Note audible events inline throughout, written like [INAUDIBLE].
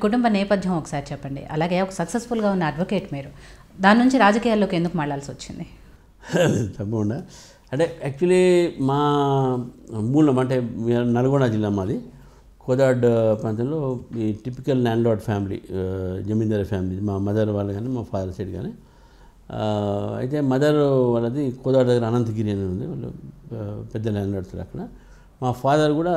మీ కుటుంబ నేపథ్యం ఒకసారి చెప్పండి అలాగే ఒక సక్సెస్ఫుల్గా ఉన్న అడ్వకేట్ మీరు దాని నుంచి రాజకీయాల్లోకి ఎందుకు మళ్ళాల్సి వచ్చింది [LAUGHS] తప్పకుండా అంటే యాక్చువల్లీ మా మూలం అంటే నల్గొండ జిల్లా మాది కోదాడ్ ప్రాంతంలో ఈ typical landlord family zamindari family మా మదర్ వాళ్ళు కానీ మా ఫాదర్ సైడ్ కానీ అయితే మదర్ వాళ్ళది కోదాడ దగ్గర అనంతగిరి అని ఉంది వాళ్ళు పెద్ద ల్యాండ్లాడ్స్ అక్కడ మా ఫాదర్ కూడా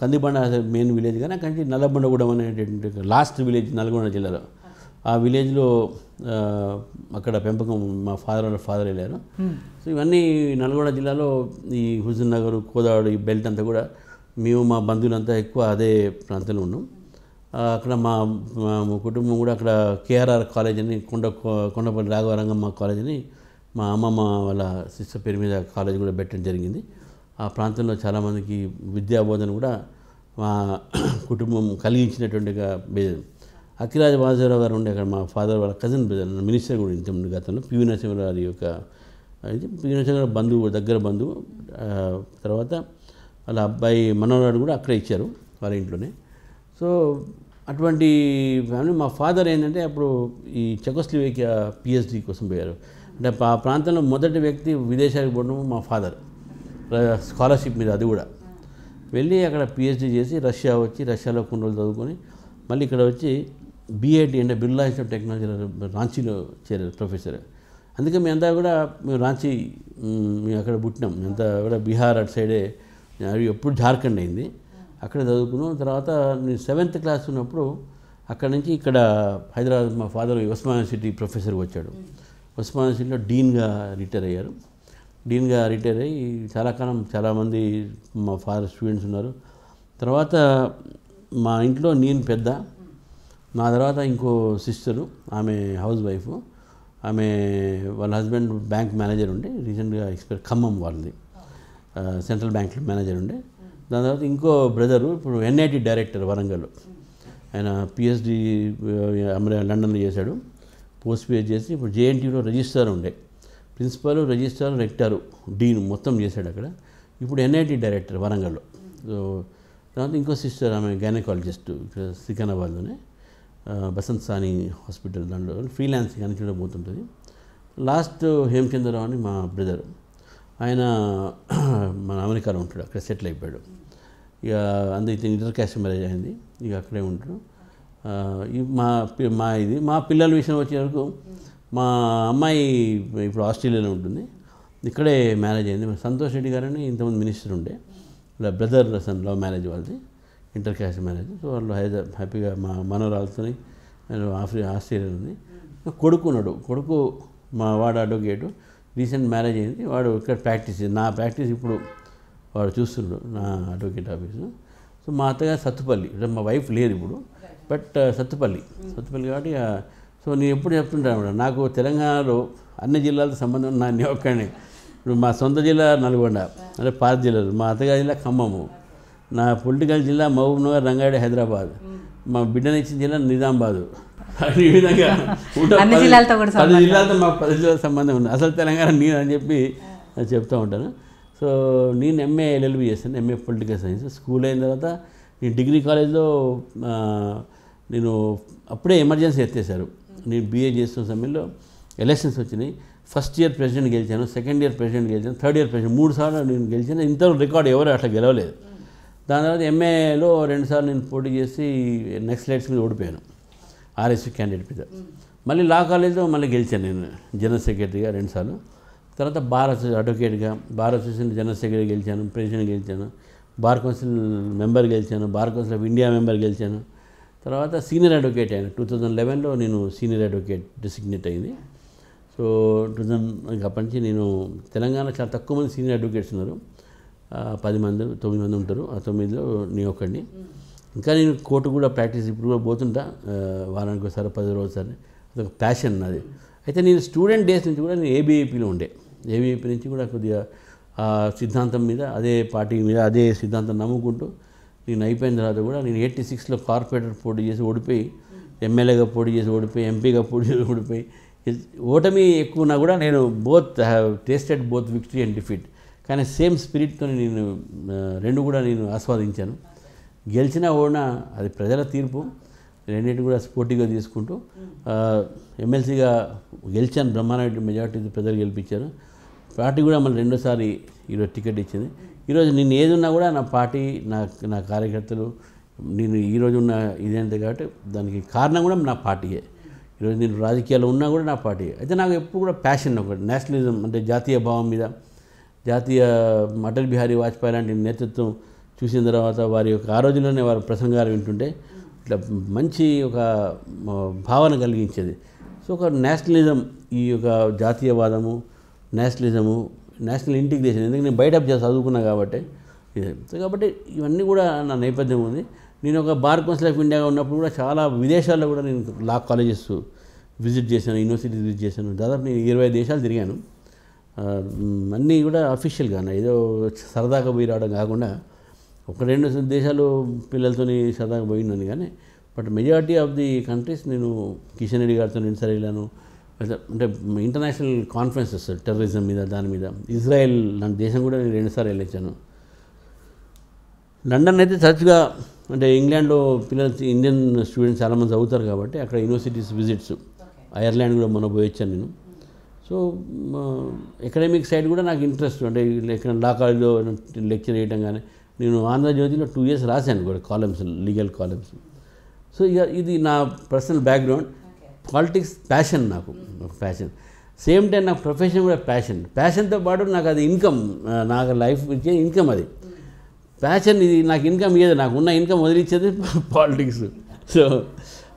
కందిబండ మెయిన్ విలేజ్ కానీ అక్కడి నల్లబండగూడెం అనేటువంటి లాస్ట్ విలేజ్ నల్గొండ జిల్లాలో ఆ విలేజ్లో అక్కడ పెంపకం మా ఫాదర్ వాళ్ళ ఫాదర్ వెళ్ళారు సో ఇవన్నీ నల్గొండ జిల్లాలో ఈ హుజూర్ నగర్ కోదాడు ఈ బెల్ట్ అంతా కూడా మేము మా బంధువులంతా ఎక్కువ అదే ప్రాంతంలో ఉన్నాం అక్కడ మా కుటుంబం కూడా అక్కడ కేఆర్ఆర్ కాలేజ్ అని కొండ కొండపల్లి రాఘవరంగమ్మ కాలేజ్ అని మా అమ్మమ్మ వాళ్ళ సిస్టర్ పేరు మీద కాలేజ్ కూడా పెట్టడం జరిగింది ఆ ప్రాంతంలో చాలామందికి విద్యాబోధన కూడా మా కుటుంబం కలిగించినటువంటి అఖిలాజ బాజీరావు గారు ఉండే అక్కడ మా ఫాదర్ వాళ్ళ కజిన్ బ్రదర్ మినిస్టర్ కూడా ఇంతకుముందు గతంలో పివి నరసింహరావు గారి యొక్క పివి నరసింహరావు బంధువు దగ్గర బంధువు తర్వాత వాళ్ళ అబ్బాయి మనోరాడు కూడా అక్కడే ఇచ్చారు వాళ్ళ ఇంట్లోనే సో అటువంటి ఫ్యామిలీ మా ఫాదర్ ఏంటంటే అప్పుడు ఈ చెకోస్లివేకియా పిహెచ్డి కోసం పోయారు అంటే ఆ ప్రాంతంలో మొదటి వ్యక్తి విదేశాలకు పోవడం మా ఫాదర్ స్కాలర్షిప్ మీద అది కూడా వెళ్ళి అక్కడ పిహెచ్డి చేసి రష్యా వచ్చి రష్యాలో కొన్ని రోజులు చదువుకొని మళ్ళీ ఇక్కడ వచ్చి బీఐటి అంటే బిర్లా ఇన్స్టిట్యూట్ టెక్నాలజీలో రాంచీలో చేరారు ప్రొఫెసర్ అందుకే మేము అంతా కూడా మేము రాంచీ మేము అక్కడ పుట్టినాం మేమంతా కూడా బీహార్ అటు సైడే అవి ఎప్పుడు జార్ఖండ్ అయింది అక్కడ చదువుకున్నాం తర్వాత నేను సెవెంత్ క్లాస్ ఉన్నప్పుడు అక్కడ నుంచి ఇక్కడ హైదరాబాద్ మా ఫాదర్ ఉస్మానియా సిటీ ప్రొఫెసర్గా వచ్చాడు ఉస్మానియా సిటీలో డీన్గా రిటైర్ అయ్యారు డీన్గా రిటైర్ అయ్యి చాలా కాలం చాలామంది మా ఫాదర్ స్టూడెంట్స్ ఉన్నారు తర్వాత మా ఇంట్లో నేను పెద్ద నా తర్వాత ఇంకో సిస్టరు ఆమె హౌస్ వైఫ్ ఆమె వాళ్ళ హస్బెండ్ బ్యాంక్ మేనేజర్ ఉండే రీసెంట్గా ఎక్స్పైర్ ఖమ్మం వాళ్ళది సెంట్రల్ బ్యాంక్ మేనేజర్ ఉండే దాని తర్వాత ఇంకో బ్రదరు ఇప్పుడు ఎన్ఐటి డైరెక్టర్ వరంగల్ ఆయన పిహెచ్డి అమరా లండన్లో చేశాడు పోస్ట్ పిహెచ్ చేసి ఇప్పుడు జేఎన్టీలో రిజిస్టర్ ఉండే ప్రిన్సిపల్ రిజిస్ట్రార్ రెక్టారు డీన్ మొత్తం చేశాడు అక్కడ ఇప్పుడు ఎన్ఐటి డైరెక్టర్ వరంగల్లో తర్వాత ఇంకో సిస్టర్ ఆమె గైనకాలజిస్ట్ ఇక్కడ సికింద్రాబాద్లోనే బసంత్ సాని హాస్పిటల్ దాంట్లో ఫ్రీలాన్స్ కానీ చూడ పోతుంటుంది లాస్ట్ హేమచంద్రరావు అని మా బ్రదర్ ఆయన [CLEARS THROAT] మన అమెరికాలో ఉంటాడు అక్కడ సెటిల్ అయిపోయాడు ఇక అందరికీ ఇంటర్ క్యాస్ట్ మ్యారేజ్ అయింది ఇక అక్కడే ఉంటాడు మా మా ఇది మా పిల్లల విషయం వచ్చే వరకు మా అమ్మాయి ఇప్పుడు ఆస్ట్రేలియాలో ఉంటుంది ఇక్కడే మ్యారేజ్ అయింది సంతోష్ రెడ్డి గారని ఇంతమంది మినిస్టర్ ఉండే ఇలా బ్రదర్ సన్ లవ్ మ్యారేజ్ వాళ్ళది ఇంటర్ క్యాస్ట్ మ్యారేజ్ సో వాళ్ళు హైదరాబాద్ హ్యాపీగా మా మనవరాలతో ఆఫ్రి ఆస్ట్రేలియా ఉంది కొడుకు ఉన్నాడు కొడుకు మా వాడు అడ్వకేటు రీసెంట్ మ్యారేజ్ అయింది వాడు ఇక్కడ ప్రాక్టీస్ నా ప్రాక్టీస్ ఇప్పుడు వాడు చూస్తున్నాడు నా అడ్వకేట్ ఆఫీసు సో మా అత్తగారు సత్తుపల్లి మా వైఫ్ లేరు ఇప్పుడు బట్ సత్తుపల్లి సత్తుపల్లి కాబట్టి సో నేను ఎప్పుడు చెప్తుంటాను నాకు తెలంగాణలో అన్ని జిల్లాలతో సంబంధం నా ఒక్కడిని ఇప్పుడు మా సొంత జిల్లా నల్గొండ అంటే పాత జిల్లాలు మా అత్తగారి జిల్లా ఖమ్మము నా పొలిటికల్ జిల్లా మహబూబ్ నగర్ రంగారెడ్డి హైదరాబాద్ మా ఇచ్చిన జిల్లా నిజామాబాదు ఈ విధంగా పది జిల్లాలతో మా పది జిల్లాల సంబంధం ఉంది అసలు తెలంగాణ నేను అని చెప్పి చెప్తూ ఉంటాను సో నేను ఎంఏ ఎల్ఎల్బి చేస్తాను ఎంఏ పొలిటికల్ సైన్స్ స్కూల్ అయిన తర్వాత నేను డిగ్రీ కాలేజ్లో నేను అప్పుడే ఎమర్జెన్సీ ఎత్తేసారు నేను బీఏ చేస్తున్న సమయంలో ఎలక్షన్స్ వచ్చినాయి ఫస్ట్ ఇయర్ ప్రెసిడెంట్ గెలిచాను సెకండ్ ఇయర్ ప్రెసిడెంట్ గెలిచాను థర్డ్ ఇయర్ ప్రెసిడెంట్ మూడు సార్లు నేను గెలిచాను ఇంత రికార్డు ఎవరు అట్లా గెలవలేదు దాని తర్వాత ఎంఏలో రెండుసార్లు నేను పోటీ చేసి నెక్స్ట్ లైట్స్ మీద ఓడిపోయాను ఆర్ఎస్పీ క్యాండిడేట్ మీద మళ్ళీ లా కాలేజ్లో మళ్ళీ గెలిచాను నేను జనరల్ సెక్రటరీగా రెండుసార్లు తర్వాత బార్ అసోసియేషన్ అడ్వకేట్గా బార్ అసోసియేషన్ జనరల్ సెక్రటరీ గెలిచాను ప్రెసిడెంట్ గెలిచాను బార్ కౌన్సిల్ మెంబర్ గెలిచాను bar council of India member గెలిచాను తర్వాత సీనియర్ అడ్వకేట్ అయిన టూ థౌజండ్ లెవెన్లో నేను సీనియర్ అడ్వకేట్ డిసిగ్నేట్ అయింది సో టూ థౌజండ్ అప్పటి నుంచి నేను తెలంగాణ చాలా తక్కువ మంది సీనియర్ అడ్వకేట్స్ ఉన్నారు పది మంది తొమ్మిది మంది ఉంటారు ఆ తొమ్మిదిలో నేను ఒక్కడిని ఇంకా నేను కోర్టు కూడా ప్రాక్టీస్ ఇప్పుడు కూడా పోతుంటా వారానికి ఒకసారి పది రోజుసారి అదొక ప్యాషన్ నాది అయితే నేను స్టూడెంట్ డేస్ నుంచి కూడా నేను ఏబీఏపీలో ఉండే ఏబీఏపీ నుంచి కూడా కొద్దిగా సిద్ధాంతం మీద అదే పార్టీ మీద అదే సిద్ధాంతం నమ్ముకుంటూ నేను అయిపోయిన తర్వాత కూడా నేను ఎయిటీ సిక్స్లో కార్పొరేటర్ పోటీ చేసి ఓడిపోయి ఎమ్మెల్యేగా పోటీ చేసి ఓడిపోయి ఎంపీగా పోటీ చేసి ఓడిపోయి ఓటమి ఎక్కువన్నా కూడా నేను both have tasted both victory and defeat కానీ సేమ్ స్పిరిట్తో నేను రెండు కూడా నేను ఆస్వాదించాను గెలిచినా ఓడినా అది ప్రజల తీర్పు రెండింటి కూడా స్పోర్టివ్గా తీసుకుంటూ ఎమ్మెల్సీగా గెలిచాను బ్రహ్మారెడ్డి మెజార్టీ ప్రజలు గెలిపించారు పార్టీ కూడా మళ్ళీ రెండోసారి ఈరోజు టికెట్ ఇచ్చింది ఈరోజు నేను ఏది ఉన్నా కూడా నా పార్టీ నా నా కార్యకర్తలు నేను ఈరోజు ఉన్న ఇదేంటి కాబట్టి దానికి కారణం కూడా నా పార్టీయే ఈరోజు నేను రాజకీయాలు ఉన్నా కూడా నా పార్టీ అయితే నాకు ఎప్పుడు కూడా ప్యాషన్ ఒకటి నేషనలిజం అంటే జాతీయ భావం మీద జాతీయ అటల్ బిహారీ వాజ్పేయి లాంటి నేతృత్వం చూసిన తర్వాత వారి యొక్క ఆ రోజుల్లోనే వారి ప్రసంగాలు వింటుంటే ఇట్లా మంచి ఒక భావన కలిగించేది సో ఒక నేషనలిజం ఈ యొక్క జాతీయవాదము నేషనలిజము నేషనల్ ఇంటిగ్రేషన్ ఎందుకంటే నేను బయట చదువుకున్నా కాబట్టి సో కాబట్టి ఇవన్నీ కూడా నా నేపథ్యం ఉంది నేను ఒక బార్ కౌన్సిల్ ఆఫ్ ఇండియాగా ఉన్నప్పుడు కూడా చాలా విదేశాల్లో కూడా నేను లా కాలేజెస్ విజిట్ చేశాను యూనివర్సిటీస్ విజిట్ చేశాను దాదాపు నేను ఇరవై దేశాలు తిరిగాను అన్నీ కూడా అఫీషియల్గా ఏదో సరదాగా పోయి రావడం కాకుండా ఒక రెండు దేశాలు పిల్లలతోని సరదాగా పోయినాను కానీ but majority of the countries నేను కిషన్ రెడ్డి గారితో సరే వెళ్ళాను అంటే ఇంటర్నేషనల్ కాన్ఫరెన్సెస్ టెర్రరిజం మీద దాని మీద ఇజ్రాయెల్ లాంటి దేశం కూడా నేను రెండుసార్లు వెళ్ళొచ్చాను లండన్ అయితే తరచుగా అంటే ఇంగ్లాండ్లో పిల్లలు ఇండియన్ స్టూడెంట్స్ చాలామంది చదువుతారు కాబట్టి అక్కడ యూనివర్సిటీస్ విజిట్స్ ఐర్లాండ్ కూడా మొన్న పోయొచ్చాను నేను సో ఎకడమిక్ సైడ్ కూడా నాకు ఇంట్రెస్ట్ అంటే ఇక్కడ లా కాలేజ్లో లెక్చర్ వేయటం కానీ నేను ఆంధ్రజ్యోతిలో టూ ఇయర్స్ రాశాను కూడా కాలమ్స్ లీగల్ కాలమ్స్ సో ఇక ఇది నా పర్సనల్ బ్యాక్గ్రౌండ్ పాలిటిక్స్ ప్యాషన్ నాకు ప్యాషన్ సేమ్ టైం నాకు ప్రొఫెషన్ కూడా ప్యాషన్ ప్యాషన్తో పాటు నాకు అది ఇన్కమ్ నాకు లైఫ్ ఇచ్చే ఇన్కమ్ అది ప్యాషన్ ఇది నాకు ఇన్కమ్ ఇయ్యేది నాకు ఉన్న ఇన్కమ్ వదిలిచ్చేది పాలిటిక్స్ సో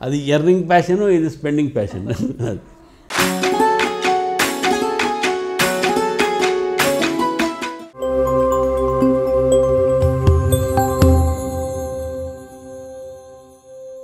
అది ఎర్నింగ్ ప్యాషను ఇది స్పెండింగ్ ప్యాషన్